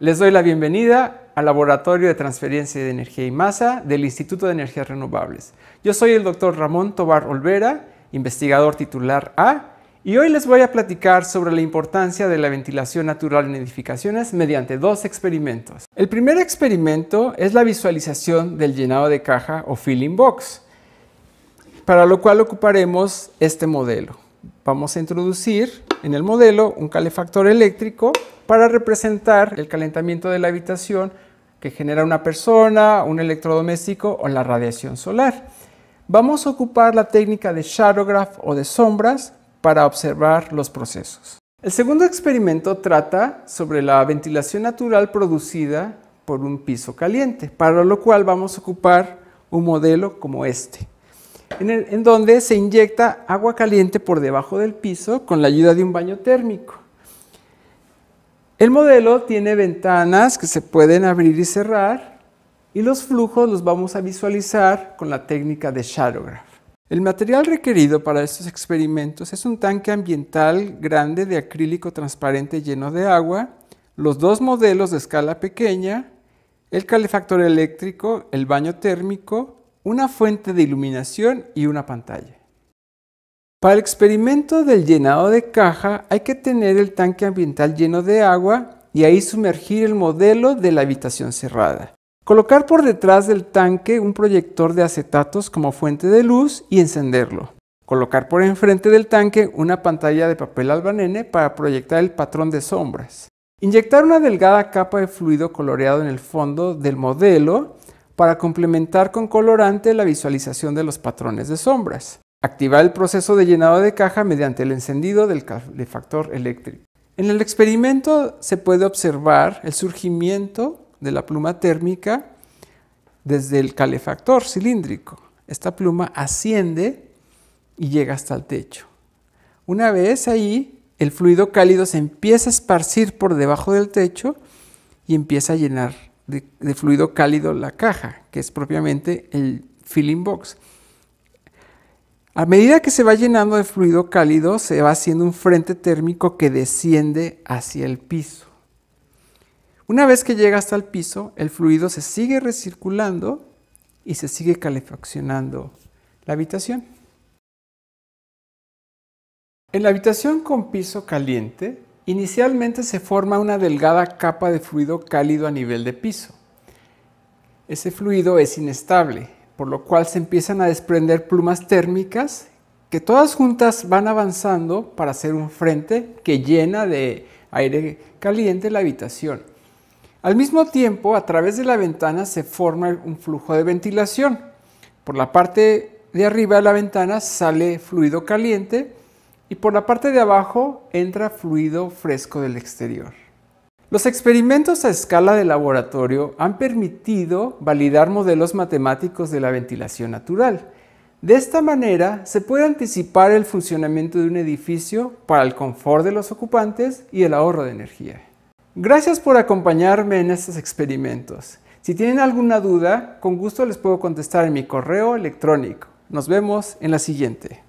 Les doy la bienvenida al Laboratorio de Transferencia de Energía y Masa del Instituto de Energías Renovables. Yo soy el doctor Ramón Tobar Olvera, investigador titular A y hoy les voy a platicar sobre la importancia de la ventilación natural en edificaciones mediante dos experimentos. El primer experimento es la visualización del llenado de caja o filling box, para lo cual ocuparemos este modelo. Vamos a introducir en el modelo un calefactor eléctrico para representar el calentamiento de la habitación que genera una persona, un electrodoméstico o la radiación solar. Vamos a ocupar la técnica de shadowgraph o de sombras para observar los procesos. El segundo experimento trata sobre la ventilación natural producida por un piso caliente, para lo cual vamos a ocupar un modelo como este, en, donde se inyecta agua caliente por debajo del piso con la ayuda de un baño térmico. El modelo tiene ventanas que se pueden abrir y cerrar y los flujos los vamos a visualizar con la técnica de shadowgraph. El material requerido para estos experimentos es un tanque ambiental grande de acrílico transparente lleno de agua, los dos modelos de escala pequeña, el calefactor eléctrico, el baño térmico, una fuente de iluminación y una pantalla. Para el experimento del llenado de caja hay que tener el tanque ambiental lleno de agua y ahí sumergir el modelo de la habitación cerrada. Colocar por detrás del tanque un proyector de acetatos como fuente de luz y encenderlo. Colocar por enfrente del tanque una pantalla de papel albanene para proyectar el patrón de sombras. Inyectar una delgada capa de fluido coloreado en el fondo del modelo para complementar con colorante la visualización de los patrones de sombras. Activar el proceso de llenado de caja mediante el encendido del calefactor eléctrico. En el experimento se puede observar el surgimiento de la pluma térmica desde el calefactor cilíndrico. Esta pluma asciende y llega hasta el techo. Una vez ahí, el fluido cálido se empieza a esparcir por debajo del techo y empieza a llenar de, fluido cálido la caja, que es propiamente el filling box. A medida que se va llenando de fluido cálido, se va haciendo un frente térmico que desciende hacia el piso. Una vez que llega hasta el piso, el fluido se sigue recirculando y se sigue calefaccionando la habitación. En la habitación con piso caliente, inicialmente se forma una delgada capa de fluido cálido a nivel de piso. Ese fluido es inestable, por lo cual se empiezan a desprender plumas térmicas que todas juntas van avanzando para hacer un frente que llena de aire caliente la habitación. Al mismo tiempo, a través de la ventana se forma un flujo de ventilación. Por la parte de arriba de la ventana sale fluido caliente y por la parte de abajo entra fluido fresco del exterior. Los experimentos a escala de laboratorio han permitido validar modelos matemáticos de la ventilación natural. De esta manera se puede anticipar el funcionamiento de un edificio para el confort de los ocupantes y el ahorro de energía. Gracias por acompañarme en estos experimentos. Si tienen alguna duda, con gusto les puedo contestar en mi correo electrónico. Nos vemos en la siguiente.